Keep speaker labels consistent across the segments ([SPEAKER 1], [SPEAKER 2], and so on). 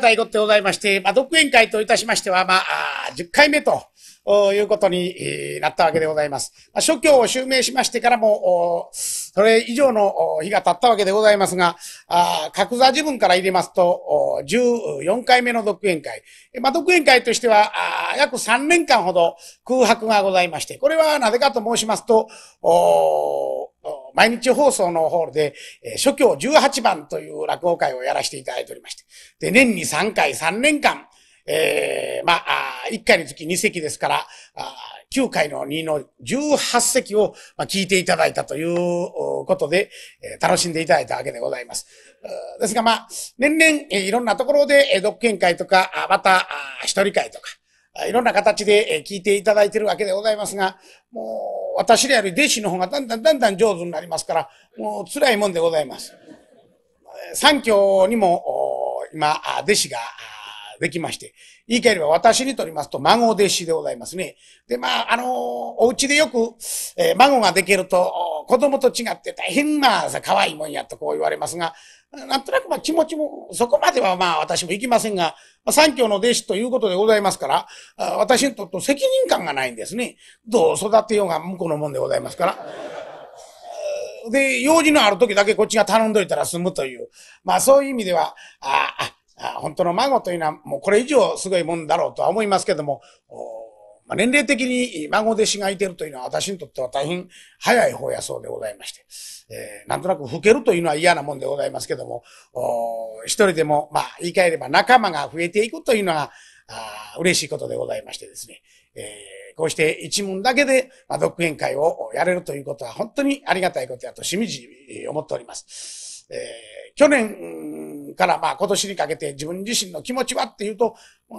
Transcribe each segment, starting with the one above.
[SPEAKER 1] がたいことでございまして、まあ、独演会といたしましては、まあ、10回目ということになったわけでございます。まあ、諸教を襲名しましてからも、それ以上の日が経ったわけでございますが、あ格座自分から入れますと、14回目の独演会。まあ、独演会としては、約3年間ほど空白がございまして、これはなぜかと申しますと、毎日放送のホールで、諸教18番という落語会をやらせていただいておりまして。で、年に3回、3年間、えー、まあ、1回につき2席ですから、9回の2の18席を、聞いていただいたということで、楽しんでいただいたわけでございます。ですが、まあ、年々、いろんなところで、読見独会とか、また、一人会とか、いろんな形で聞いていただいているわけでございますが、もう私らより弟子の方がだんだんだんだん上手になりますから、もう辛いもんでございます。三教にも今、弟子ができまして、言い換えれば私にとりますと孫弟子でございますね。で、まあ、あのー、お家でよく、えー、孫ができると、子供と違って大変な可愛いもんやとこう言われますが、なんとなくまあ気持ちも、そこまではまあ私も行きませんが、まあ、三教の弟子ということでございますから、私にとって責任感がないんですね。どう育てようが向こうのもんでございますから。で、用事のある時だけこっちが頼んどいたら済むという。まあそういう意味では、ああ、本当の孫というのはもうこれ以上すごいもんだろうとは思いますけども、まあ、年齢的に孫弟子がいてるというのは私にとっては大変早い方やそうでございまして、えー、なんとなく老けるというのは嫌なもんでございますけども、一人でも、まあ、言い換えれば仲間が増えていくというのが、あ嬉しいことでございましてですね、えー、こうして一問だけで、まあ、独演会をやれるということは本当にありがたいことやとしみじ思っております。えー、去年、からまあ今年にかけて自分自身の気持ちはっていうと、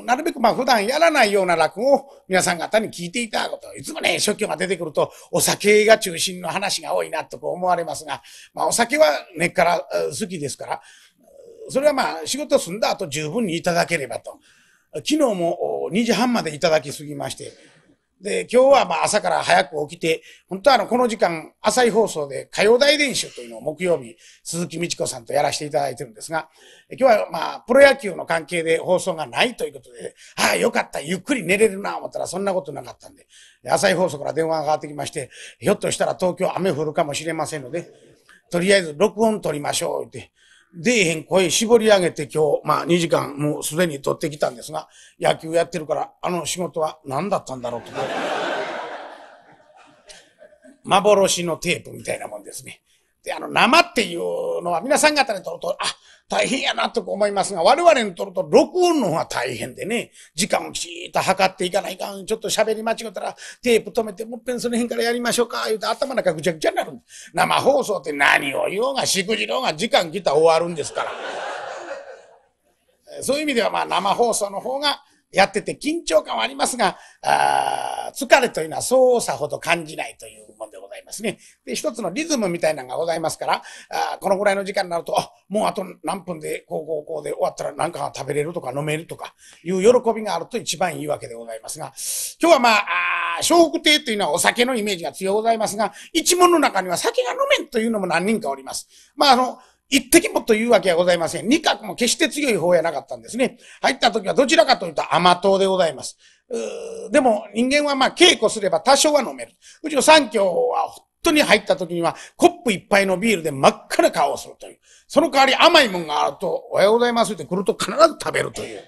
[SPEAKER 1] なるべくまあ普段やらないような落語を皆さん方に聞いていただくと、いつもね、初期が出てくるとお酒が中心の話が多いなと思われますが、まあお酒は根っから好きですから、それはまあ仕事済んだ後十分にいただければと。昨日も2時半までいただきすぎまして、で、今日はまあ朝から早く起きて、本当はあの、この時間、朝日放送で火曜大練習というのを木曜日、鈴木美智子さんとやらせていただいてるんですが、今日はまあ、プロ野球の関係で放送がないということで、ああ、よかった、ゆっくり寝れるな、思ったらそんなことなかったんで、朝日放送から電話がかかってきまして、ひょっとしたら東京雨降るかもしれませんので、とりあえず録音取りましょう、って。出えへん声絞り上げて今日、まあ2時間もうすでに取ってきたんですが、野球やってるから、あの仕事は何だったんだろうと。幻のテープみたいなもんですね。で、あの、生っていうのは皆さん方にとると、あ、大変やなと思いますが、我々にとると録音の方が大変でね、時間をきちっと測っていかないかん、ちょっと喋り間違ったらテープ止めて、もっぺんその辺からやりましょうか、言うて頭の中ぐちゃぐちゃになる生放送って何を言おうが、しくじろうが、時間来たら終わるんですから。そういう意味ではまあ生放送の方がやってて緊張感はありますが、あ疲れというのはそうさほど感じないというもんでございますね。で、一つのリズムみたいなのがございますから、あこのぐらいの時間になると、もうあと何分で、こうこうこうで終わったら何か食べれるとか飲めるとかいう喜びがあると一番いいわけでございますが、今日はまあ、あ小北亭というのはお酒のイメージが強いございますが、一門の中には酒が飲めんというのも何人かおります。まあ、あの、一滴もというわけはございません。二角も決して強い方やなかったんですね。入った時はどちらかというと甘党でございます。でも人間はまあ稽古すれば多少は飲める。うちの三教は本当に入った時にはコップ一杯のビールで真っ赤な顔をするという。その代わり甘いもんがあるとおはようございますって来ると必ず食べるという。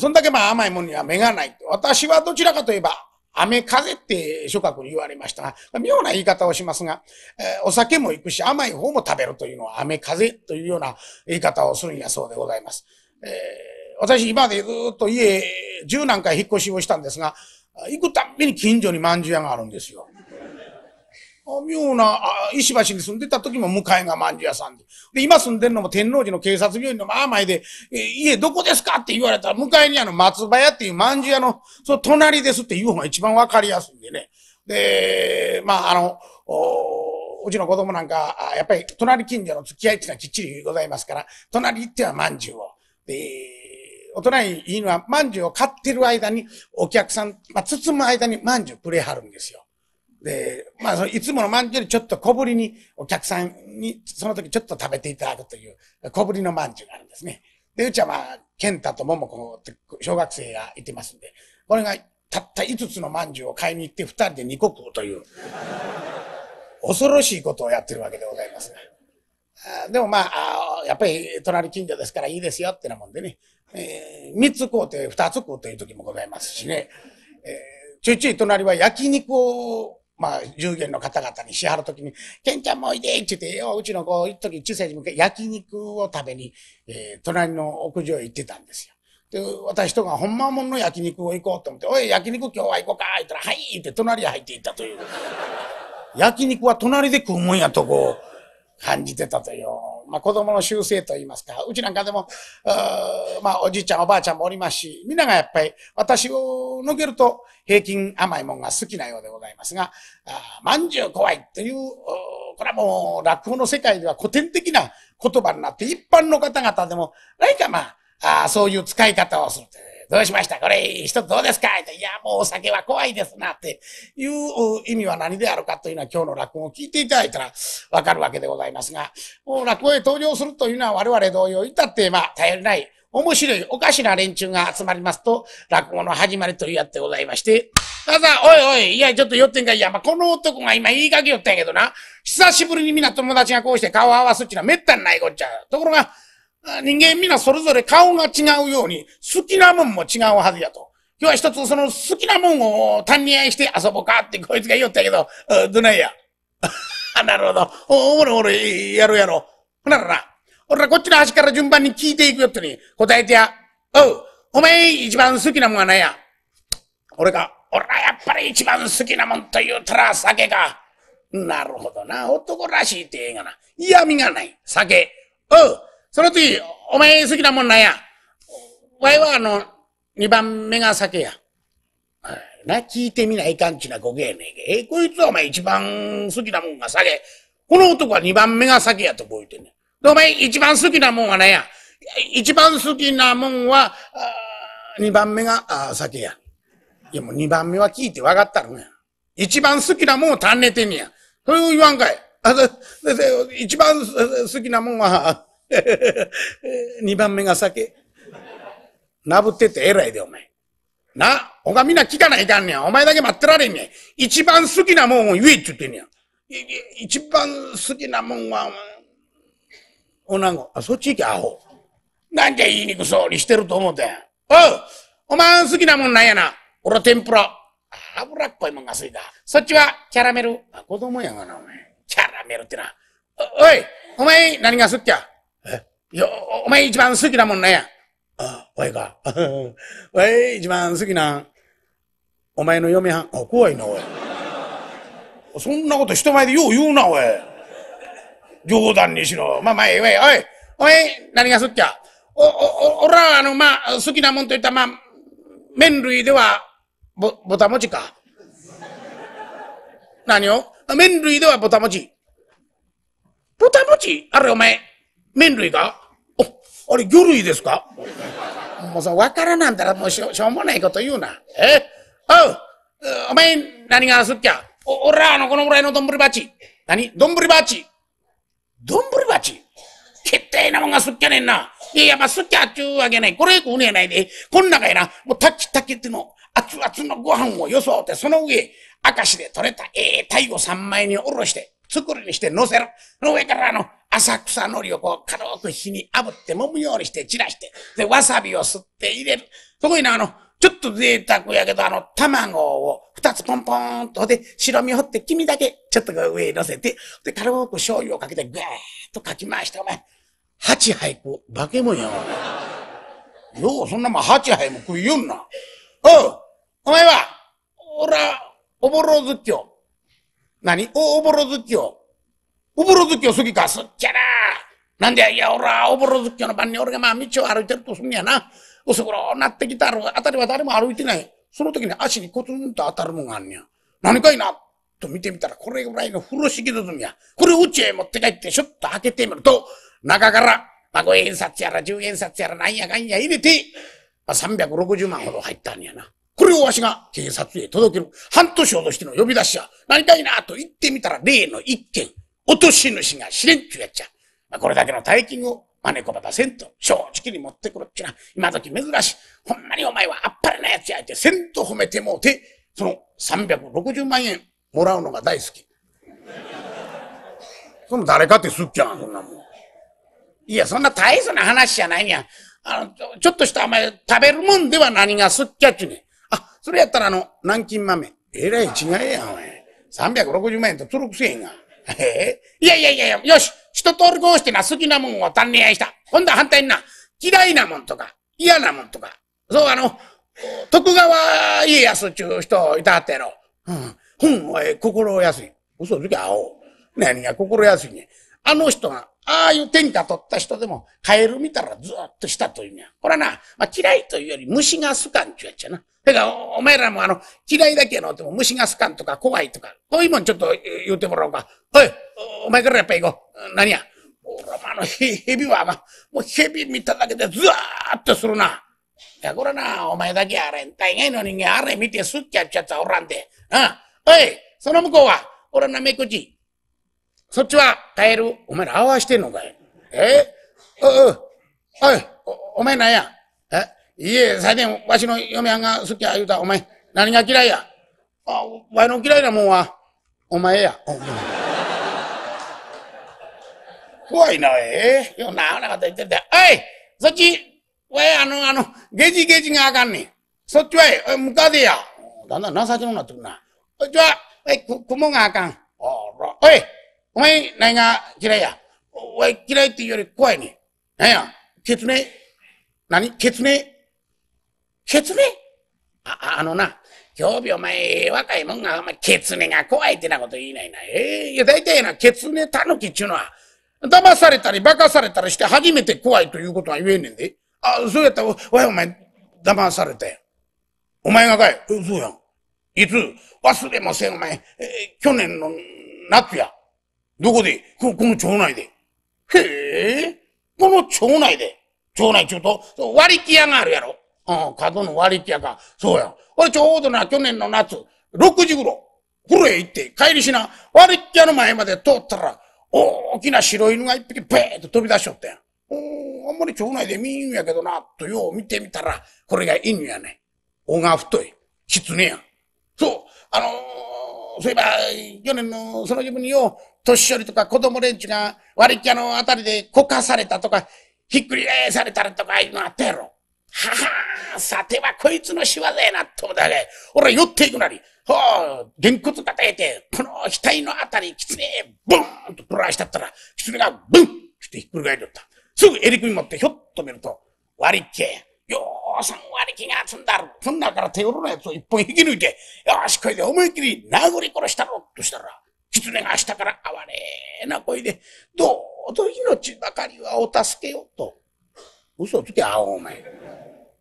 [SPEAKER 1] そんだけまあ甘いもんには目がない。私はどちらかといえば雨風って諸閣に言われましたが、妙な言い方をしますが、えー、お酒も行くし甘い方も食べるというのは雨風というような言い方をするんやそうでございます。えー私今までずっと家、十何回引っ越しをしたんですが、行くたんびに近所に饅頭屋があるんですよ。妙な、石橋に住んでた時も向かいが饅頭屋さんで。で、今住んでるのも天王寺の警察病院の真前で、え家どこですかって言われたら、向かいにあの松葉屋っていう饅頭屋の、その隣ですって言う方が一番わかりやすいんでね。で、まあ、あの、うちの子供なんか、やっぱり隣近所の付き合いっていうのはきっちりございますから、隣行っては饅頭を。で、大人にいいのは、まんじゅうを買ってる間に、お客さん、まあ、包む間にまんじゅうくれはるんですよ。で、まあ、いつものまんじゅうよちょっと小ぶりに、お客さんに、その時ちょっと食べていただくという、小ぶりのまんじゅうがあるんですね。で、うちはまあ、健太と桃子っ小学生がいてますんで、これがたった5つのまんじゅうを買いに行って2人で2個食うという、恐ろしいことをやってるわけでございますが。でもまあ、やっぱり隣近所ですからいいですよってなもんでね、えー、3つ買うて2つ買うという時もございますしね、えー、ちょいちょい隣は焼肉をまあ、従業員の方々にしはるときに、ケンちゃんもおいでって言って、よう、ちの子、一時中世に向け焼肉を食べに、えー、隣の屋上へ行ってたんですよ。で、私とか、ほんまもんの焼肉を行こうと思って、おい、焼肉今日は行こうか言ったら、はいって隣へ入っていったという。焼肉は隣で食うもんやとこう。感じてたという、まあ、子供の習性といいますか、うちなんかでも、まあ、おじいちゃん、おばあちゃんもおりますし、皆がやっぱり私を抜けると平均甘いもんが好きなようでございますが、あまんじゅう怖いという、これはもう落語の世界では古典的な言葉になって、一般の方々でも、何かまあ、あそういう使い方をするという。どうしましたこれ、一つどうですかいや、もうお酒は怖いですな、っていう意味は何であるかというのは今日の落語を聞いていただいたらわかるわけでございますが、もう落語へ登場するというのは我々同様、至って、まあ、頼りない、面白い、おかしな連中が集まりますと、落語の始まりというやってございまして、ただ、おいおい、いや、ちょっと寄ってんかいや、まあ、この男が今言いかけよったんやけどな、久しぶりにみんな友達がこうして顔を合わすっていうのは滅多にないこっちゃ。ところが、人間皆それぞれ顔が違うように、好きなもんも違うはずやと。今日は一つその好きなもんを担任して遊ぼうかってこいつが言ったけど、どないや。なるほど。お、おれろおれ、ろ、やろうやろう。ほならな。俺らこっちの端から順番に聞いていくよってに答えてや。おう、お前一番好きなもんは何や俺か。俺らやっぱり一番好きなもんと言うたら酒か。なるほどな。男らしいって言えがな。嫌味がない。酒。おう。その時、お前好きなもんなんや。わいはあの、二番目が酒や。な、聞いてみないかんちな語芸ねえけ。え、こいつはお前一番好きなもんが酒。この男は二番目が酒やと覚えてんねね。で、お前一番好きなもんは何や。一番好きなもんは、二番目があ酒や。いやもう二番目は聞いて分かったのや。一番好きなもんをんねてんねや。それを言わんかい。あ、で、で、一番好きなもんは、二番目が酒。なぶってて偉いで、お前。な、お前みんな聞かないかんねや。お前だけ待ってられんねん。一番好きなもんを言えって言ってんねや。一番好きなもんは、おなご。あ、そっち行け、アホ。なんか言いにくそうにしてると思うてん。おうお前好きなもんなんやな。俺は天ぷら。油っぽいもんが好きだ。そっちはキャラメル。あ、子供やがな、お前。キャラメルってな。おい、お前何が好きやえいや、お前一番好きなもんなや。あ、おいか。おい、一番好きなお前の嫁はん。あ、怖いな、おい。そんなこと人前でよう言うな、おい。冗談にしろ。まあまあ、ええわい、おい。おい、何がすっきゃ。お、お、おらは、あの、まあ、好きなもんと言ったら、まあ、麺類では、ぼ、ぼたもちか。何を麺類ではぼたもち。ぼたもちあれ、お前。麺類かお、あれ魚類ですかもうさ、わからなんだらもうしょしょうもないこと言うな。えおうお前、何がすっきゃお、おら、あの、このぐらいの丼鉢。何丼鉢。丼鉢決定なもんがすっきゃねんな。いやまあ、すっきゃっちゅうわけない。これうねえないで。こん中やな、もうたきたきっての、熱々のご飯をよそって、その上、明石で取れたええ鯛を三枚におろして、作りにして乗せる。の上からあの、浅草のりをこう、軽く火に炙って揉むようにして散らして、で、わさびを吸って入れる。そこにあの、ちょっと贅沢やけど、あの、卵を二つポンポーンと、で、白身を掘って黄身だけ、ちょっと上に乗せて、で、軽く醤油をかけて、ぐーっとかき回して、お前、八杯食う。化け物や、わ。よう、そんなもん八杯も食いよんな。おう、お前は、おら、おぼろずっきょ。何お、おぼろずき夜。おぼろずき夜過ぎか、すっちゃな。なんで、いや、俺はおぼろき夜の晩に俺がまあ道を歩いてるとすんやな。薄黒なってきたら、あたりは誰も歩いてない。その時に足にコツンと当たるもんがあんにや。何かいなと見てみたら、これぐらいの風呂敷包みや。これを家へ持って帰って、シュッと開けてみると、中から、まあ、5円札やら10円札やらなんやかんや入れて、まあ、360万ほど入ったんやな。これをわしが警察へ届ける。半年ほどしての呼び出しや、なりたいなと言ってみたら例の一件、落とし主が知れんちゅうやっちゃ。まあ、これだけの大金を招こば出せんと、正直に持ってくるっちゅうな。今時珍しい。ほんまにお前はあっぱれなやつやって、せんと褒めてもうて、その360万円もらうのが大好き。その誰かってすっきゃん、そんなもん。いや、そんな大層な話じゃないんや。あの、ちょっとしたお前、食べるもんでは何がすっきゃっちゅうねそれやったらあの、南京豆。えらい違いやん、おい。360円とトルクせえんが。ええいやいやいやよし一通りこうしてな、好きなもんを足ん合いした。今度は反対にな、嫌いなもんとか、嫌なもんとか。そう、あの、徳川家康ちゅう人いたってやろ。うん。ほん、おい、心安い。嘘つあ青。何が心安いね。あの人がああいう天下取った人でも、カエル見たらずっとしたという意味や。これはな、まあ、嫌いというより虫が好かんちゅうやっちゃな。てかお、前らもあの、嫌いだけのっても虫が好かんとか怖いとか、こういうもんちょっと言うてもらおうか。おい、お前からやっぱ行こう。何や。俺もあの、ヘビは、まあ、もうヘビ見ただけでずーっとするな。いや、これな、お前だけあれ、大概の人間あれ見てすっきゃっちゃったおらんで。うん。おい、その向こうは、俺なめくじ。そっちはカエル、お前ら合わしてんのかいえお、お、おい、お、お前なんやえいいえ、最近、わしの嫁はんが好きや言うた、お前、何が嫌いやあ、わいの嫌いなもんは、お前や。お前怖いな、ええよ、な、あなかった言ってて。おいそっち、おい、あの、あの、ゲジゲジがあかんねん。そっちはえ、ムカデや。だんだん情けなくなってくるな。そっちは、え、く、雲があかん。おいお前、何が嫌いやお前嫌いって言うより怖いね。何やケツね何ケツねケツねあ、あのな、今日日お前、若いもんが、お前、ケツネが怖いってなこと言いないな。ええー、いや、大体な、ケツネタヌキっちゅうのは、騙されたり、馬鹿されたりして初めて怖いということは言えねんで。あ、そうやったら、お前、お前、騙されたやお前がかいそうやん。いつ忘れません、お前。えー、去年の夏や。どこでここの町内で。へえ、この町内で。町内ちょっと、割り木屋があるやろ。うん、角の割り木屋か。そうや。俺ちょうどな、去年の夏、6時頃、風呂へ行って、帰りしな、割り木屋の前まで通ったら、大きな白犬が一匹べーっと飛び出しちゃったやん。おあんまり町内で見んやけどな、とよう見てみたら、これが犬やね。尾が太い。狐やん。そう、あのーそういえば、去年のその時分によ年寄りとか子供連中が割り家のあたりでこかされたとか、ひっくり返されたらとかいうのあったやろ。ははさてはこいつの仕業やな、と思ったね。俺は寄っていくなり、ほう、げんこつ叩いて、この額のあたり、狐、ボーンとぶらしたったら、狐がブンってひっくり返りよった。すぐ襟首持ってひょっと見ると、割りっけ。よん割気が積んだろ。そんだから手ごろなやつを一本引き抜いて、よし、これで思いっきり殴り殺したろとしたら、狐が下から哀れな声で、どうぞ命ばかりはお助けよと。嘘つけ、あお前。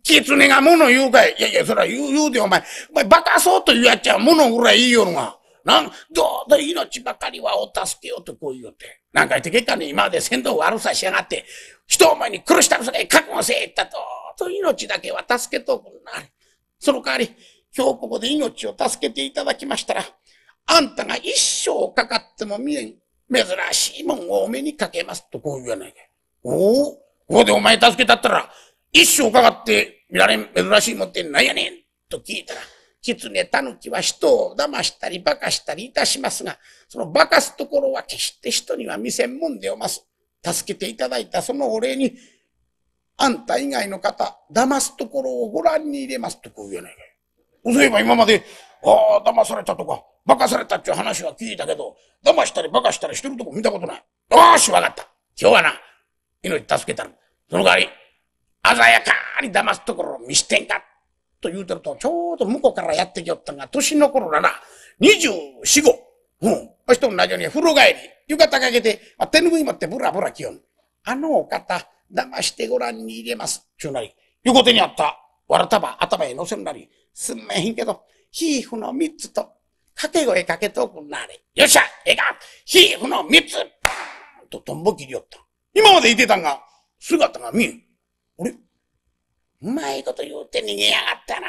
[SPEAKER 1] 狐が物言うかい。いやいや、そら言う、言うでお前。お前、バカそうと言うやっちゃ物ぐらいいいよのが。なん、どうぞ命ばかりはお助けよとこう言うて。なんか言って結果ね、今まで先導悪さしやがって、人を前に苦したくそれ覚悟せえったと。と命だけは助けとくんな。その代わり、ここで命を助けていただきましたら、あんたが一生かかっても見えん、珍しいもんをお目にかけますとこう言わないで。おおここでお前助けたったら、一生かかって見られん、珍しいもんってなんやねんと聞いたら、狐、狸は人を騙したり、馬鹿したりいたしますが、その馬鹿すところは決して人には見せんもんでおます。助けていただいたそのお礼に、あんた以外の方、騙すところをご覧に入れますとこう言えないかよ。そういえば今まで、ああ、騙されたとか、馬鹿されたっていう話は聞いたけど、騙したり馬鹿したりしてるとこ見たことない。よーし、わかった。今日はな、命助けたの。その代わり、鮮やかに騙すところを見してんか。と言うてると、ちょうど向こうからやってきよったが、年の頃だな、二十四五。うん。あ、しと同じように風呂帰り、浴衣かけて、手拭い持ってブラブラ着よん。あのお方、騙してご覧に入れます。ちゅうなり、横手にあった、わら束、頭へ乗せるなり、すんめへんけど、ヒーフの三つと、掛け声かけとくんなれ。よっしゃええかヒーフの三つパーンとトンボ切りよった。今までいてたんが、姿が見えん。あれうまいこと言うて逃げやがったな。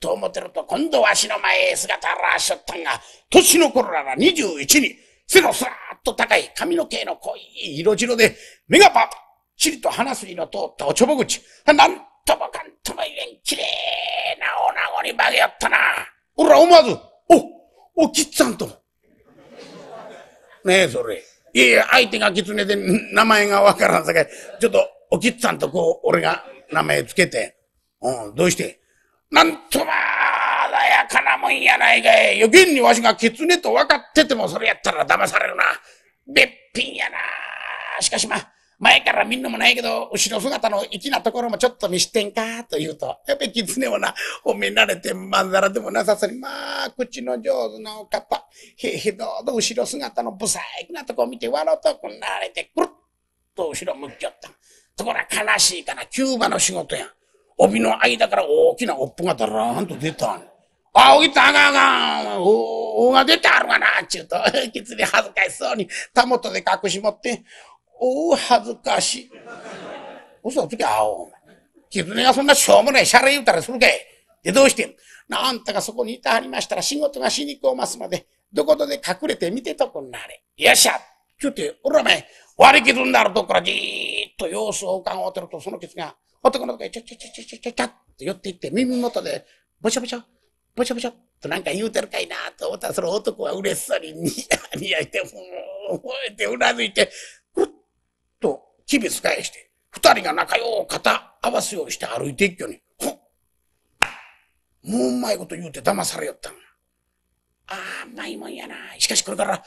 [SPEAKER 1] と思ってると、今度わしの前へ姿らしょったんが、年の頃なら21に、背のスラーっと高い髪の毛の濃い色白で、目がパッちりと鼻筋の通ったおちょぼ口。なんともかんとも言えんきれいなおなごに曲げよったな。俺は思わず、お、おきっつぁんと。ねえ、それ。いやいや、相手が狐で名前がわからんさかい、ちょっとおきっつぁんとこう、俺が名前つけて。うん、どうしてなんとまあ、だやかなもんやないかい。余計にわしが狐と分かっててもそれやったら騙されるな。べっぴんやな。しかしまあ、前から見んのもないけど、後ろ姿の粋なところもちょっと見してんか、と言うと、やっぱりねもな、褒められてまんざらでもなさそうに、まあ、口の上手なおかっぱ、へへどうど後ろ姿の不細工なとこ見てわろとくなれて、くるっと後ろ向きよった。ところは悲しいから、キューバの仕事や。帯の間から大きなおっぽがだらーんと出たん。あ、おぎた、あがあがん。お、おが出てあるわな、ちゅうと、きつね恥ずかしそうに、たもとで隠し持って、おお、恥ずかしい。嘘つきゃ、お前。絆がそんなしょうもないシャレ言うたらするかい。で、どうしてんあんたがそこにいたはりましたら仕事がしにくを増すまで、どことで隠れて見てとこんなれ。よっしゃちょって、おらめ、割り傷になるとこからじーっと様子を伺うてると、そのケツが、男の子がちょちょちょちょちょちょちょって寄っていって、耳元で、ぼちょぼちょ、ぼちょぼちょとなんか言うてるかいなと思ったら、その男は嬉しそうにニヤニヤして、ふーん、えてうなずいて、日々使いして、二人が仲よう肩合わすようにして歩いていっきょに、ほっもううまいこと言うて騙されよったんああ、うまいもんやな。しかしこれから、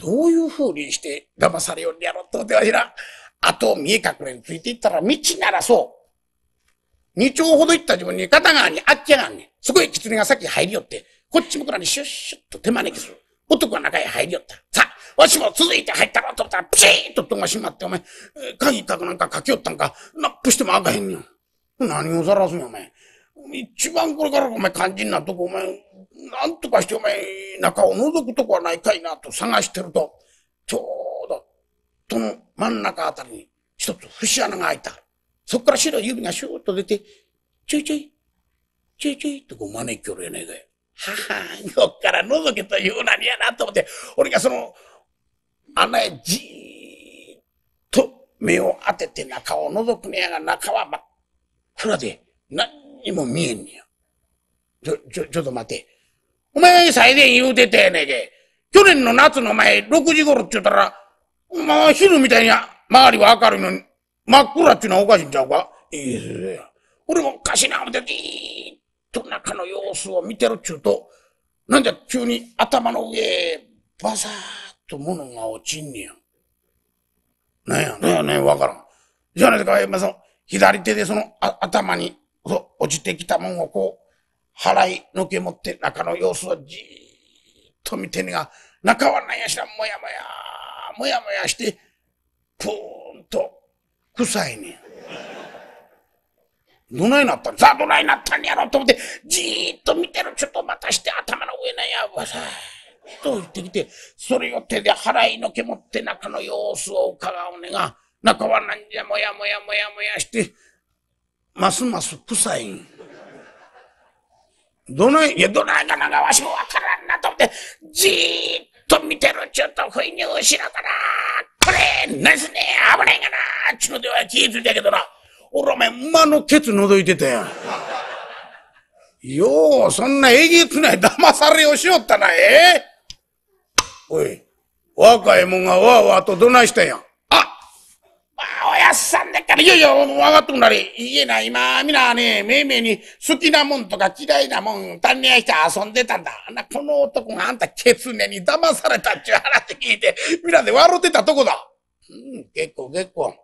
[SPEAKER 1] どういう風にして騙されようんやろうと思ってしら。あと、見え隠れについていったら、道ならそう。二丁ほど行った自分に片側にあっちゃがんねん。すごい狐がさっき入りよって、こっち向くらにシュッシュッと手招きする。男が中へ入りよった。さあ、わしも続いて入ったろうと思ったら、ピシーッと戸が閉まって、お前、鍵たくなんか書きよったんか、ナップしてもあかへんよ。何をさらすんや、お前。一番これからお前肝心なとこ、お前、なんとかしてお前、中を覗くとこはないかいなと探してると、ちょうど、その真ん中あたりに一つ節穴が開いた。そっから白い指がシューッと出て、ちょいちょい、ちょいちょいってこう招きよるやないかい。はは、よっから覗けというなにやなと思って、俺がその、穴へじーっと目を当てて中を覗くねやが、中は真っ暗で何にも見えんねや。ちょ、ちょ、ちょっと待て。お前最前言うてたやねけ。去年の夏の前、6時頃って言ったら、まあ、昼みたいに周りは明るいのに、真っ暗っていうのはおかしいんちゃうかいいですよ。俺もおかしいな思って、じーっと中の様子を見てるっちゅうと、なんじゃ急に頭の上、バサーと物が落ちんねや。なんや、なんやねん、わからん。じゃねいか、まその、左手でその、あ頭に、そう、落ちてきたもんをこう、払いのけ持って中の様子をじーっと見てねが、中はなんやしら、もやもや、もやもやして、ぷーんと、臭いねん。どないなったんさあ、どないなったんやろと思って、じーっと見てる。ちょっとまたして頭の上なんや、わさ。と言ってきて、それを手で払いのけ持って中の様子を伺うねが、中はなんじゃもやもやもやもやして、ますます臭いん。どない、いや、どないかながわしもわからんなと思って、じーっと見てるちょっと不意に後ろから、これ、なすね、危ないかなちゅうでは気づいたけどな。俺お前、馬のケツ覗いてたやん。よう、そんなえげつない騙されをしよったな、ええおい、若いもんがわーわーとどないしたんや。あおやっさんだから、いやいや、分がっとくなり。いえな、今、皆ね、めいめいに好きなもんとか嫌いなもん、足に合いして遊んでたんだ。な、この男があんたケツネに騙されたっちゅう話聞いて、皆で笑ってたとこだ。うん、結構結構。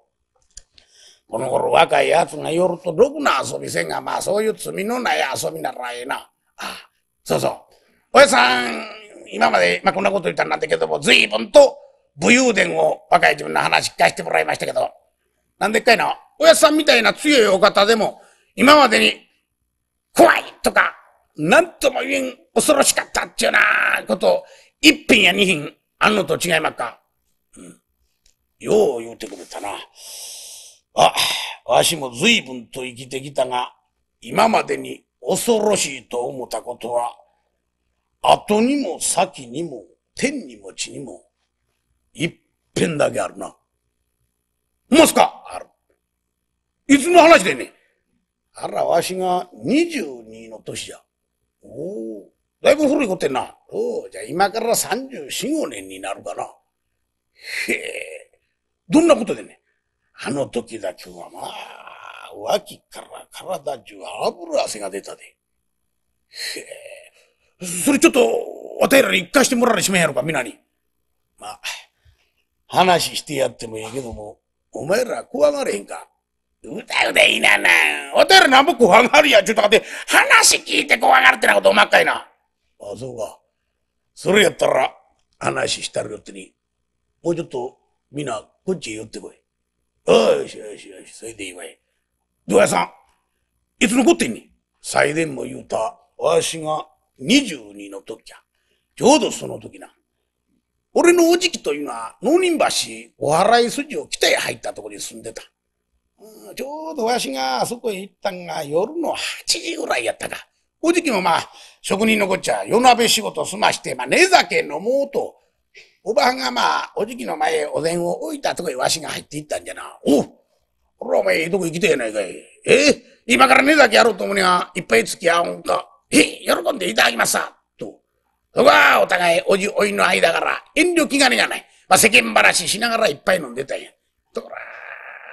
[SPEAKER 1] この頃若い奴が夜とろくな遊びせんが、まあそういう罪のない遊びならええな。ああ、そうそう。おやさん、今まで、まあ、こんなこと言ったんなんだけども、随分と武勇伝を若い自分の話聞かせてもらいましたけど、なんでっかいな、おやさんみたいな強いお方でも、今までに、怖いとか、なんとも言えん、恐ろしかったっていうなことを、一品や二品、あんのと違いまっか。うん。よう言うてくれたな。あ、わしも随分と生きてきたが、今までに恐ろしいと思ったことは、後にも先にも、天にも地にも、一遍だけあるな。もすかある。いつの話でね。あら、わしが22の年じゃ。おお、だいぶ古いことやな。おお、じゃあ今から34、5年になるかな。へえ、どんなことでね。あの時だけはまあ、脇から体中油汗が出たで。へえ。それちょっと、おたえらに行かしてもらわれしまんやろか、皆に。まあ、話してやってもええけども、お前ら怖がれへんか。うだうだいいなな。おたえらなんぼ怖がるや、ちょっと待って、話聞いて怖がるってなことおまっかいな。あ、そうか。それやったら、話したるよってに、もうちょっと、みんな、こっちへ寄ってこい。よしよしよし、それでいいわい。どやさん、いつ残ってんねん。最伝も言うた、わしが22の時や。ちょうどその時な。俺のおじきというのは、農人橋、お払い筋を北へ入ったところに住んでた。ちょうどわしがあそこへ行ったんが夜の8時ぐらいやったか。おじきもまあ、職人のこっちゃ夜鍋仕事済まして、まあ、寝酒飲もうと、おばはんがまあ、おじきの前へお膳を置いたとこへわしが入っていったんじゃな。おう俺らお前、どこ行きてえないかい。え今から寝酒やろうと思うには、いっぱい付き合うんか。い、喜んでいただきました。と。そこはお互いおじおいの間から遠慮気兼ねがない。まあ、世間話しながらいっぱい飲んでたんや。ところ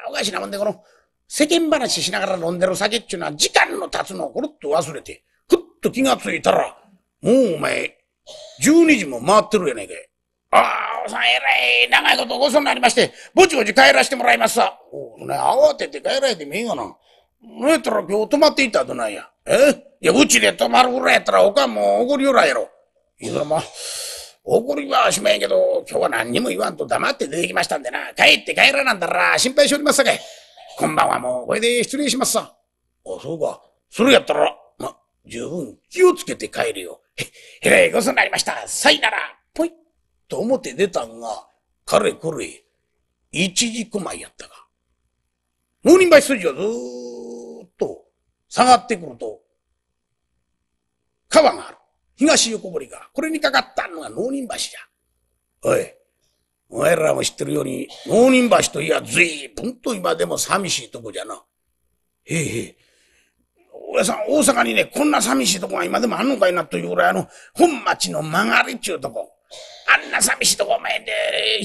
[SPEAKER 1] おかしなもんで、この世間話しながら飲んでる酒っていうのは時間の経つのをころっと忘れて、ふっと気がついたら、もうお前、12時も回ってるやないかい。ああ、おさんえらい、長いことごそになりまして、ぼちぼち帰らしてもらいますわ。おね、慌てて帰られてもいいがな。なやったら今日泊まっていったらどないや。えいや、うちで泊まるぐらいやったら、おかんも怒りよらやろ。いや、まあ、怒りはしまへんけど、今日は何にも言わんと黙って出てきましたんでな。帰って帰らなんだら心配しておりますさかい。こんばんはもう、これで失礼しますさ。あ、そうか。それやったら、ま、十分気をつけて帰るよ。へ、へらいごそになりました。さいなら、ぽい。と思って出たんが、かれこれ、一時こまいやったが。無人橋筋はずー下がってくると、川がある。東横堀が、これにかかったのが農人橋じゃ。おい、お前らも知ってるように、農人橋といや、ずいぶんと今でも寂しいとこじゃな。へえへえ。大家さん、大阪にね、こんな寂しいとこが今でもあんのかいなというぐらい、あの、本町の曲がりっちゅうとこ。あんな寂しいとこお前で、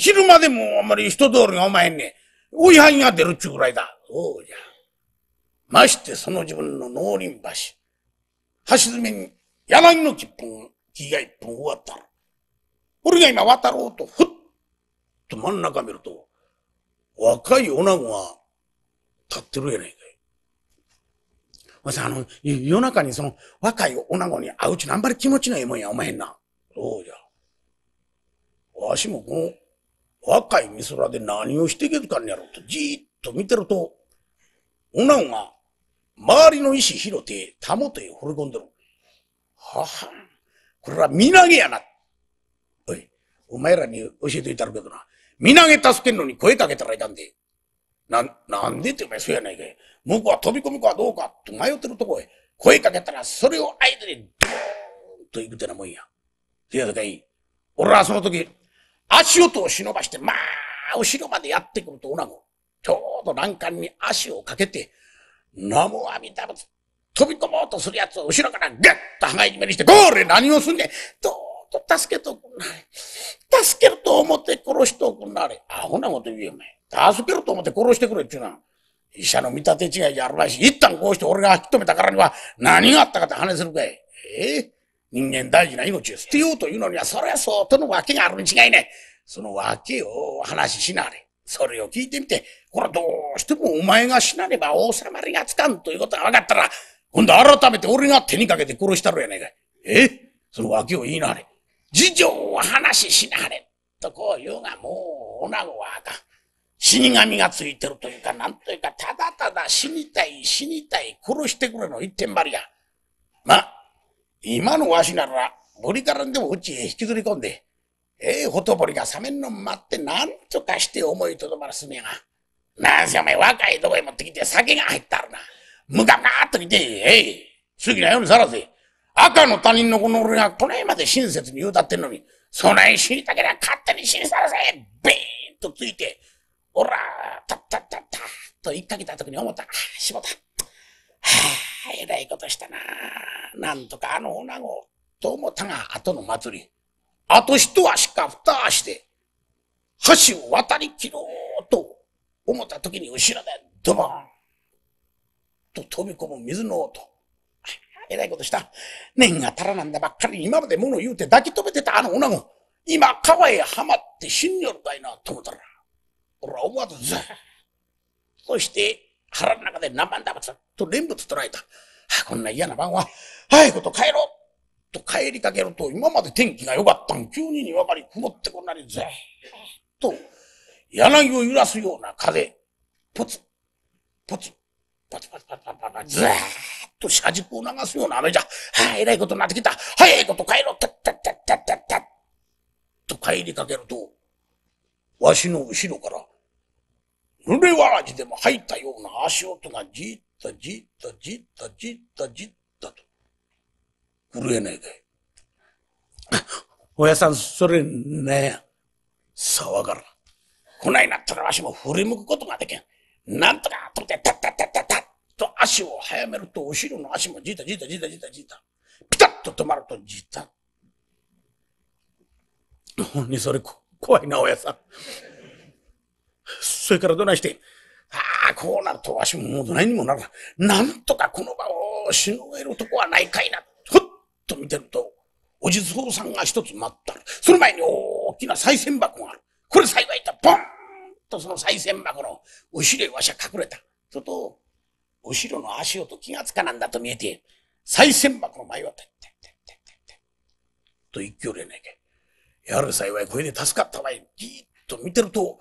[SPEAKER 1] 昼間でもあんまり人通りがお前ね、追い範が出るっちゅうぐらいだ。そうじゃ。ましてその自分の農林橋。橋詰めに柳の切本、木が一本終わったら。俺が今渡ろうと、ふっと真ん中見ると、若い女子が立ってるやないかい。おさん、あの、夜中にその若い女子に会うちなあんまり気持ちのいいもんや、お前へんな。そうじゃ。わしもこの若い美空で何をしていけるかんやろうと、じーっと見てると、女子が周りの意志拾て、たもとへ惚れ込んでる。ははん。これは身投げやな。おい、お前らに教えていたるけどな。身投げ助けんのに声かけたらいかんで。な、なんでってお前そうやないかい。向こうは飛び込むかどうかと迷ってるとこへ。声かけたら、それを相手にドーンと行くてなもんや。てやつかい。俺はその時、足音を忍ばして、まあ、後ろまでやってくるとおなご。ちょうど欄干に足をかけて、ナムアミダ仏。飛び込もうとする奴を後ろからガッと羽がいじめにして、ゴーレ何をすんねんどうと助けとくんなれ。助けると思って殺しとくんなれ。アホなこと言うよ、お前。助けると思って殺してくれっていうな。医者の見立て違いじゃあるまいし、一旦こうして俺が引き止めたからには何があったかと話するかい。ええ人間大事な命を捨てようというのには、そりゃ相当の訳があるに違いね。その訳を話ししなれ。それを聞いてみて、これどうしてもお前が死なねば王様にがつかんということが分かったら、今度改めて俺が手にかけて殺したろやないかい。えその脇を言いなはれ。事情を話しなはれ。とこう言うが、もう、女子はあかん。
[SPEAKER 2] 死神が
[SPEAKER 1] ついてるというか、なんというか、ただただ死にたい、死にたい、殺してくれの一点張りや。まあ、今のわしなら、森からでもうちへ引きずり込んで、ええほとぼりが冷めんの待ってなんとかして思いとどまらすみやが。なんせお前若いとこへ持ってきて酒が入ったるな。むかむかっと来て、ええ好きなようにさらせ。赤の他人のこの俺がこの間まで親切に言うたってんのに、そない死にたけりゃ勝手に死にさらせ。ビーンとついて、おら、たったったった、と言っかけた時に思った。しもた。はあ、えらいことしたな。なんとかあの女子、と思ったが、後の祭り。あと一足か二足で、橋を渡りきろうと思った時に後ろでドボンと飛び込む水の音。えらいことした。念が足らなんだばっかり今まで物言うて抱き止めてたあの女も、今川へはまって死んよるかいなと思ったら、俺は思わずずそして、腹の中で何万だばつと連物捉えた。こんな嫌な晩は、早いこと帰ろうと帰りかけると、今まで天気が良かったん、急ににわかり曇ってこんなにずっと、柳を揺らすような風、ポツ、ポツ、パチパチパチパチパチ、ずーっと車軸を流すような雨じゃ、はあ、えらいことになってきた、早いこと帰ろう、たったったったったった、と帰りかけると、わしの後ろから、濡れわらじでも入ったような足音がじっとじっとじっとじっとじっ震えないかい。親さん、それね、騒がる。こないなったら足も振り向くことができん。なんとかとって、たったったったったと足を早めると、後ろの足もじたじたじたじたじた。ピタッと止まるとじた。ほんにそれこ、怖いな、親さん。それからどないして、ああ、こうなるとわしももうどないにもなる。なんとかこの場をしのげるとこはないかいな。と見てると、お地蔵さんが一つ待ったる。その前に大きな再銭箱がある。これ幸いと、ポンとその再銭箱の後ろへわしゃ隠れた。そると、後ろの足音気がつかなんだと見えて、再銭箱の前をてってってってってってと一挙なねゃ。やる幸いこれで助かったわ合、じーっと見てると、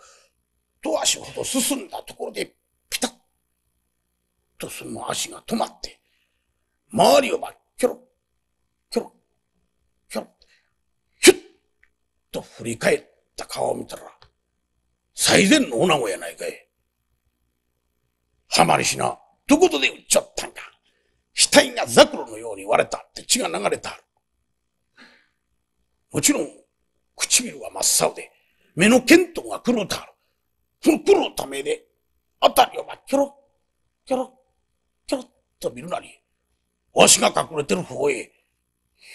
[SPEAKER 1] と足ほど進んだところで、ピタッとその足が止まって、周りをばっと振り返った顔を見たら、最善の女子やないかい。はまりしな。どことで売っちゃったんか。額がザクロのように割れたって血が流れた。もちろん、唇は真っ青で、目の見当が狂うたある。その狂うためで、あたりをばキョロッ、キョロッ、キョロッと見るなり、わしが隠れてる方へ、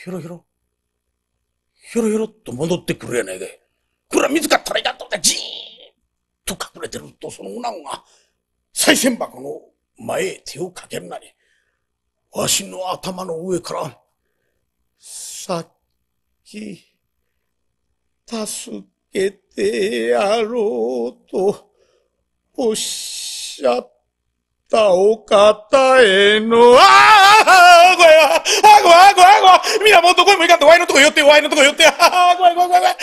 [SPEAKER 1] ひろひろ、ひょろひょろっと戻ってくるやないかこれはつかったらいかんと思って、じーっと隠れてると、その女が、再銭箱の前へ手をかけるなり、わしの頭の上から、さっき、助けてやろうと、おっしゃったお方への、ああ água, água, água, água. もうどこも行かんと、ワイのとこ寄って、ワイのとこ寄って、あー、怖い、怖い、怖い、怖い、あ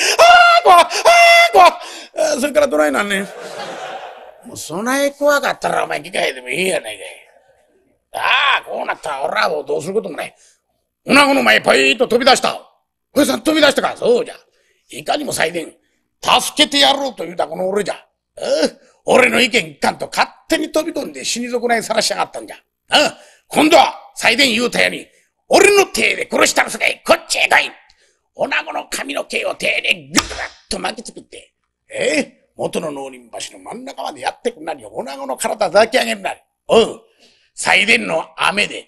[SPEAKER 1] 怖い、あー、怖い。それからどないなんねん。もう、備え怖かったら、お前、議会でもいいやないかい。ああ、こうなったら、俺らもうどうすることもない。なごの前、パイーと飛び出した。おじさん飛び出したか。そうじゃ。いかにも最善。助けてやろうと言うたこの俺じゃ。俺の意見一貫と勝手に飛び込んで死に損ないさらしやがったんじゃ。ああ今度は、最前言うたやに、俺の手で殺したらすがい、こっちへ来い女子の髪の毛を手でぐっと巻きつくって、ええ元の農林橋の真ん中までやってくんなり、女子の体抱き上げるなり。うん。最前の雨で、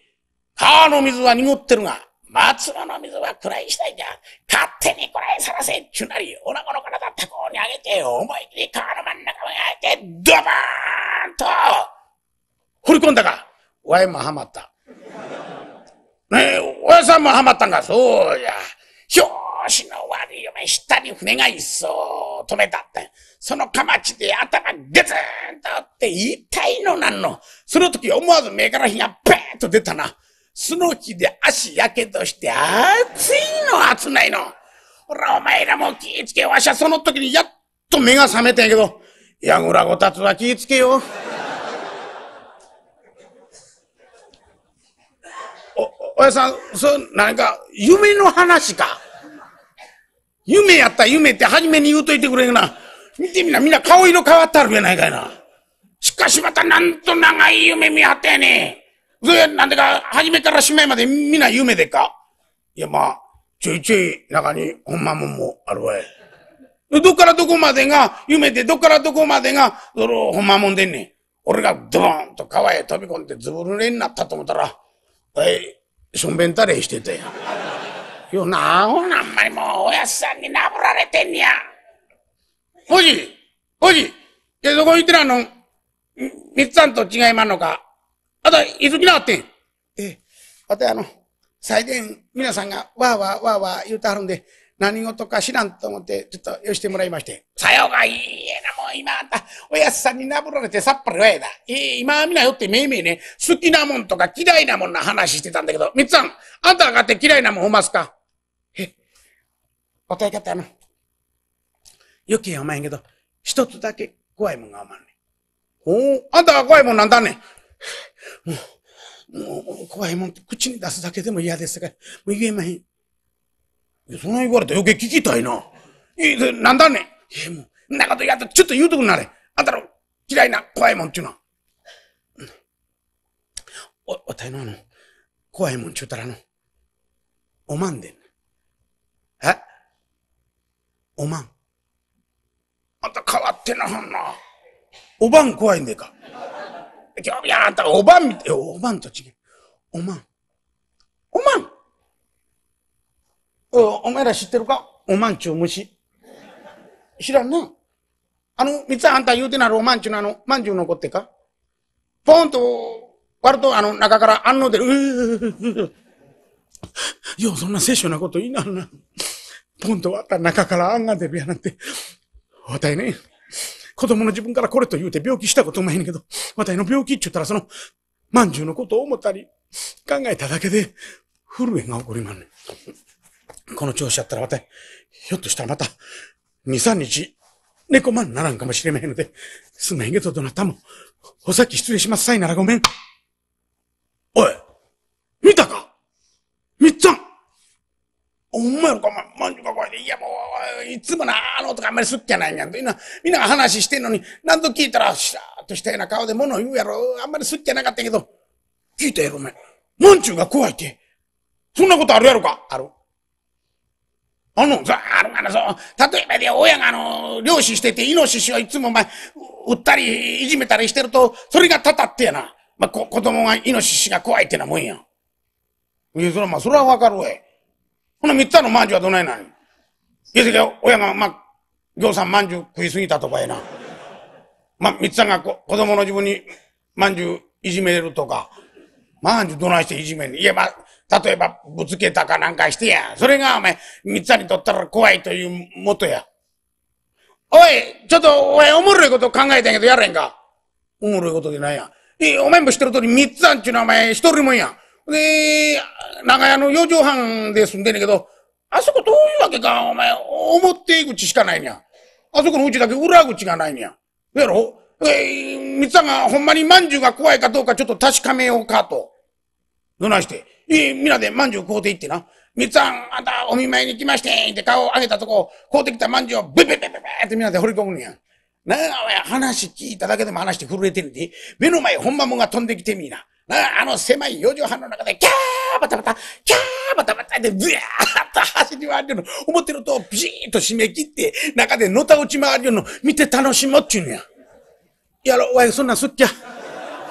[SPEAKER 1] 川の水は濁ってるが、松葉の水は暗いしたいゃ、勝手に暗いさらせちゅうなり、女子の体他校にあげて、思い切り川の真ん中まで上げて、ドバーンと、掘り込んだかわいもはまった。ねえ、親さんもはまったんか、そうや。表紙の悪い嫁、下に船が一層止めたって。そのかまちで頭ゲツンとって言いたいのなんの。その時思わず目から火がペーンと出たな。スノーキで足やけどして熱いの熱ないの。ほら、お前らも気ぃつけ。わしはその時にやっと目が覚めたんやけど、やぐらごたつは気ぃつけよ。親さん、そ何か、夢の話か。夢やった夢って初めに言うといてくれんな。見てみな、みんな顔色変わったるやないかいな。しかしまたなんと長い夢見はったやね。それなんでか、初めから姉妹までみんな夢でか。いや、まあ、ちょいちょい中にほんまもんもあるわい。どっからどこまでが夢で、どっからどこまでが、その、ほんまもんでんねん。俺がドーンと川へ飛び込んでずぶ濡れになったと思ったら、はい、しょんべんたれしてたやん。よ、なあ、ほな、んまりもう、おやっさんになぶられてんゃ。おじ、おじ、いや、どこ行ってらんのみっつさんと違いまんのか。あと、いつきなってん。ええ、あとあの、最典、皆さんが、わーわーわーわー言うてはるんで、何事か知らんと思って、ちょっとよしてもらいまして。さようがいいえな、もう今あんた、おやすさんになぶられてさっぱりわやだ。えー、今見なよってめいめいね、好きなもんとか嫌いなもんの話してたんだけど、みつさん、あんたがって嫌いなもんほますかえ、答え方の。よきやおまへんけど、一つだけ怖いもんがおまんねおお、あんたが怖いもんなんだね。もう、もう怖いもんって口に出すだけでも嫌ですが、もう言えまへん。そんな言われたら余計聞きたいな。え、なんだねん。え、もう、んなことやったちょっと言うとくなれ。あんたの嫌いな怖いもんっていうのは。お、おたいのあの、怖いもんちゅうたらの、おまんでん。えおまん。あんた変わってなはんな。おばん怖いんでか。今日、いや、あんたおばんみて、おばんと違う。おまん。おまんお前ら知ってるかおまんちゅう虫。知らんな。あの、三つあんた言うてなるおまんちゅうのあの、まんじゅうのこってかポーンと割るとあの中からあんの出る。よう、そんな摂取なこと言いなるな。ポンと割った中からあんが出るやなんて。わたいね。子供の自分からこれと言うて病気したこともへんけど、わたいの病気って言ったらその、まんじゅうのことを思ったり、考えただけで、震えが起こりまんねん。この調子やったらまた、ひょっとしたらまた、2、3日、猫まんならんかもしれないので、すんまへんげとどなたも、お先失礼しますさいならごめん。おい見たかみっちゃんお前らか、ま、まんじゅかこいで、いやもう、いつもな、あの男あんまりすっきゃないんやん。みんな、みんなが話してんのに、何度聞いたら、しャーっとしたような顔で物言うやろ。あんまりすっきゃなかったけど、聞いたやろ、お前。まんじゅうが怖いって。そんなことあるやろかある。あの、そあの、あの、そう、例えばで、親があの、漁師してて、イノシシをいつもお売ったり、いじめたりしてると、それがたたってやな。まあ、こ、子供がイノシシが怖いってなもんや。いや、それはまあ、それはわかるわい。ほな、三つのまんじゅうはどないなにいや、親が、まあ、行さんまんじゅう食いすぎたとかやな。まあ、三つがこ子供の自分にまんじゅういじめるとか、まんじゅうどないしていじめる。いや、まあ、例えば、ぶつけたかなんかしてや。それがお前、三つにとったら怖いというもとや。おい、ちょっと、お前、おもろいこと考えたんやけどやれんか。おもろいことでないや。え、お前も知ってる通り、三つんちゅうのはお前、一人もんや。で、長屋の四畳半で住んでんねんけど、あそこどういうわけか、お前、表口しかないんや。あそこのうちだけ裏口がないんや。やろえー、三つさんがほんまにまんじゅうが怖いかどうかちょっと確かめようかと。どないして。え皆でまんじゅう買うていってな。みっつさん、あんたお見舞いに来ましてって顔を上げたとこ、買うてきたまんじゅうをブブブブブって皆で掘り込むんや。なあ、話聞いただけでも話して震えてるで。目の前本間もんが飛んできてみな。なあ、あの狭い四畳半の中で、キャーバタバタ、キャーバタバタで、ブヤーっと走り回るの。思ってると、ピシーンと締め切って、中でのた落ち回るの、見て楽しもうっちゅうのや。やろ、おい、そんなんすっきゃ。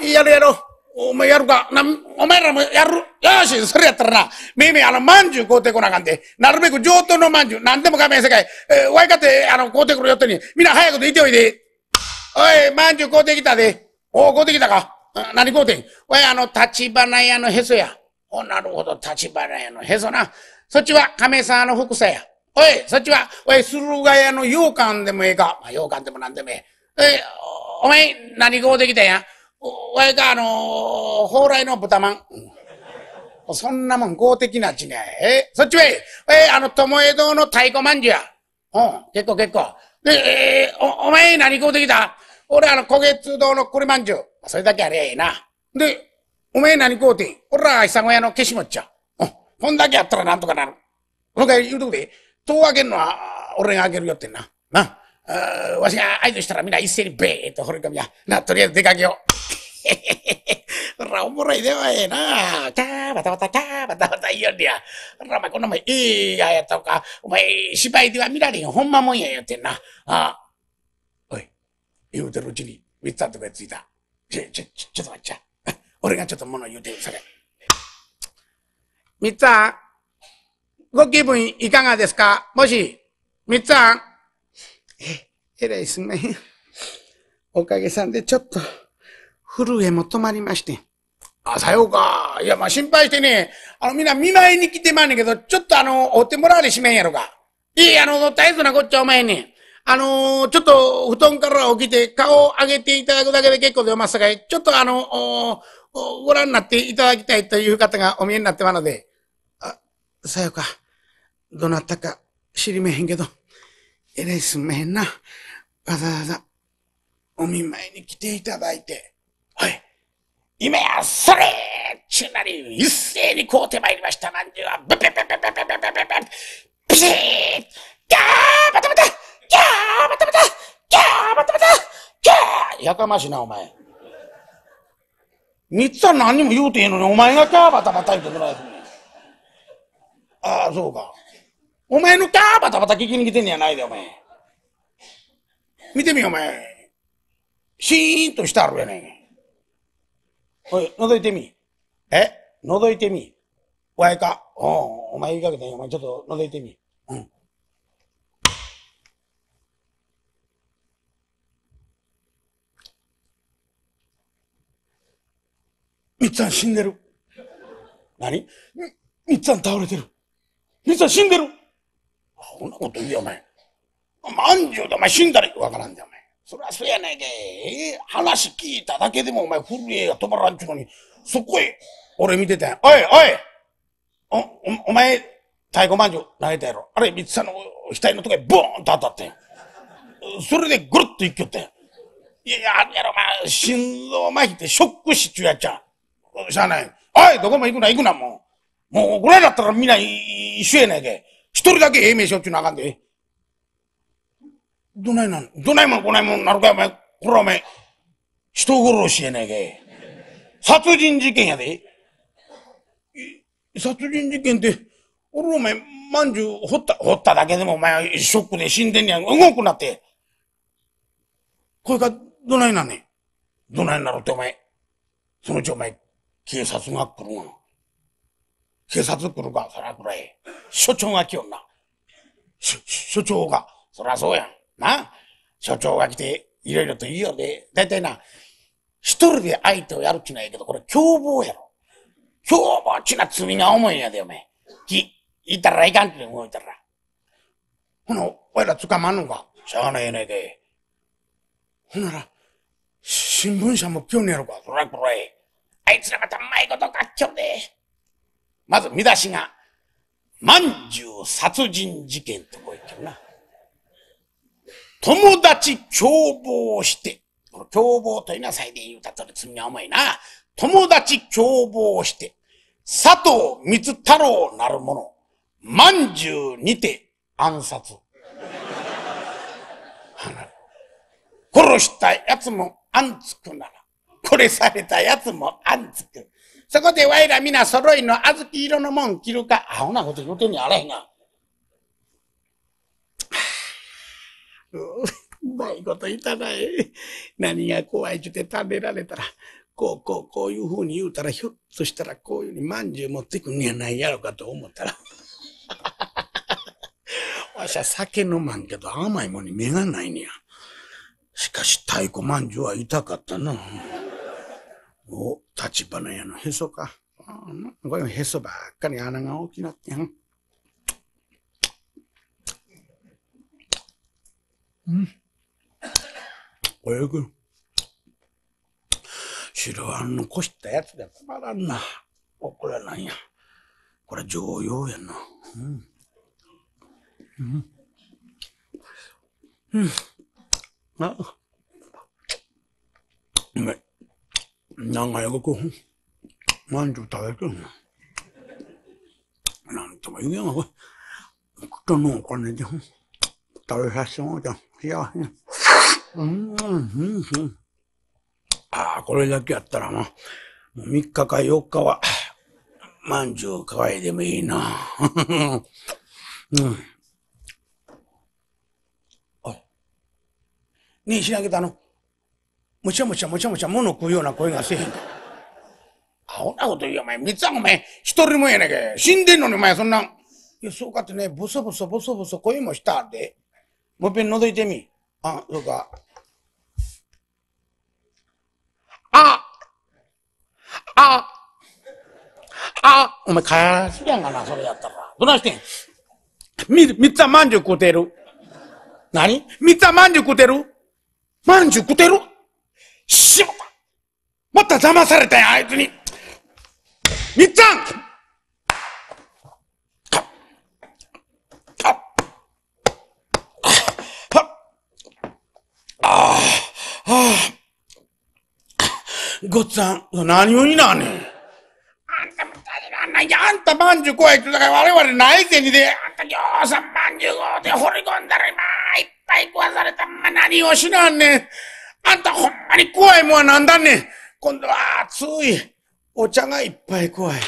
[SPEAKER 1] やろやろ。お前やるかな、お前らもやる。よし、それやったらな、めいめ、いあの、まんじゅう買うてこなあかんで。なるべく上等のまんじゅう、なんでもかめ世界。えー、わいかって、あの、買うてくるよってに、みんな早いこといておいで。おい、まんじゅう買うてきたで。おう、買うてきたか。何買うてん。おい、あの、立花屋のへそや。お、なるほど、立花屋のへそな。そっちは亀さんの福さや。おい、そっちは、おい、駿河屋の羊羹でもええか。まあ、羊羹でもなんでもええ。おい、お前、何買うてきたんや。お、いがあのー、蓬莱の豚まん。そんなもん豪的なちね。えー、そっちはえー、あの、友江堂の太鼓まんじゅや。うん、結構結構。で、えー、お、お前何豪うてきた俺あの、古月堂の栗まんじゅう。それだけあゃええな。で、お前何豪うて俺ら久小屋の消しもっちゃ。うん、こんだけやったらなんとかなる。このか言うとくで、戸を開けるのは俺が開けるよってな。な。あわしが合図したらみんな一斉にべーっと掘り込みや。な、とりあえず出かけよう。ほら、おもろいではええな。キャーバタバタキャーバタバタ言うんや。ほら、お前この前いいやったか。お前芝居では見られんほんまもんや言ってんな。ああ。おい、言うてるうちに、三つあツァンとかついた。ちょ、ちょ、ちょっと待っちゃ。俺がちょっと物言うて、それ。みっつぁん、ご気分いかがですかもし、みっつぁん、えらいすんまへん。おかげさんでちょっと、震えも止まりまして。あ、さようか。いや、まあ、心配してね、あの、みんな見舞いに来てまんねんけど、ちょっとあの、おってもらわれしめんやろか。いい、あの、大切なこっちゃお前に。あのー、ちょっと、布団から起きて、顔を上げていただくだけで結構でますがい、ちょっとあの、おおご覧になっていただきたいという方がお見えになってまので、あ、さようか。どなたか知りめへんけど。エレスめんな、わざわざ、お見舞いに来ていただいて、はい。今や、それちゅなり、一斉にこうてまいりました。まんじゅうは、ブペペペペペペペペペペ、ピシーギャーまたまたギャーまたまたギャーまたまたギャーやかましいな、お前。っつは何にも言うていいのに、お前がギャーバタバタ言ってくらい。ああ、そうか。お前のキャーバタバタ聞きに来てんやないで、お前。見てみよ、お前。シーンとしてあるやねん。おい、覗いてみ。え覗いてみ。お前か。おお前言いかけてんお前ちょっと覗いてみ。うん。みっちゃん死んでる。何みっちゃん倒れてる。みっちゃん死んでる。そんなこと言うよ、お前。まんじゅうでお前死んだらわからんで、お前。そりゃそうやないけ。ええ話聞いただけでもお前震えが止まらんちゅうのに、そこへ、俺見てたんや。おいおいお、お、お前、太鼓まんじゅう投げたやろ。あれ、三つさんの額のとこへボーンと当たってん。それでぐるっと一挙ってん。いや、あれやろ、お前、心臓麻痺ってショック死中やっちゃう。しゃあない。おい、どこも行くな、行くな、もう。もう、ぐらいだったらみんな一緒やないけ。一人だけええ名しよっちゅうなあかんで。どないなんどないもんこないもんなるかお前。これはお前、人殺しやないかい。殺人事件やで。殺人事件って、俺お前、まんじゅう掘った、掘っただけでもお前ショックで死んでんねや動くなって。これか、どないなんねん。どないなろってお前。そのうちお前、警察が来るが。警察来るか、そらこれ。所長が来よんな。所長が、そらそうやん。な。所長が来て、いろいろと言いようで、だいたいな、一人で相手をやるっちないやけど、これ凶暴やろ。凶暴っちな罪が重いんやで、お前。き、いたらいかんって動いたら。ほな、おいら捕まんのか。しゃあねえねえで。ほんなら、新聞社もぴょんやろか。そらこれ。あいつらまたうまいこと書きょで。まず見出しが、万獣殺人事件とこう言ってるな。友達共謀して、この共謀というのは最大言うたとで罪が重いな。友達共謀して、佐藤光太郎なる者、万獣にて暗殺。殺した奴もあんつくなら、これされた奴もあんつく。そこでわいらみ皆揃いの小豆色のもん着るか。あ、ほなこと言うてんにあらへんな。うまいこと言ったなえ。何が怖いちゅって食べられたら、こうこうこういうふうに言うたら、ひょっとしたらこういうふうにまんじゅう持ってくんやないやろかと思ったら。わしは酒飲まんけど甘いもんに目がないにゃ。しかし太鼓まんじゅうは痛かったな。お、立花屋のへそか。これへそばっかり穴が大きなってん。うん。くん。白あん残したやつらんな。これや。これ常用やな。うん。うん。うん。あ。うま長いごく、まんじゅう食べてるなんとも言うやん、これ。人のお金で、食べさせてもらうじゃん。幸せうん、うん、うん。ああ、これだけやったらな、もう3日か4日は、まんじゅうかわいでもいいな。うん。あ、にしなげたのむちゃむちゃむちゃむちゃ物食うような声がせえへんか。ほんなこと言うよ、お前。三つはお前、一人もやなきゃ。死んでんのに、お前、そんなん。いや、そうかってね、ボソボソボソボソ声もしたで。もう一遍覗いてみ。あ、そうか。あああお前、からすやんがな、それやったら。どないしてん三つはまんじゅう食うてる。何三つはまんじゅう食うてるまんじゅう食うてるまた騙されたよ、あいつに。みっちゃんああ、ああ。ごっつぁん、何を言いなねん。あんたも足りらんないや。あんたまんじゅう怖いって、だから我々ないぜにで、あんたぎょうさんまんじゅう号で掘り込んだら今、いっぱい食わされたま、何をしなんねん。あんたほんまに怖いもんはなんだねん。今度は熱いお茶がいっぱい怖い。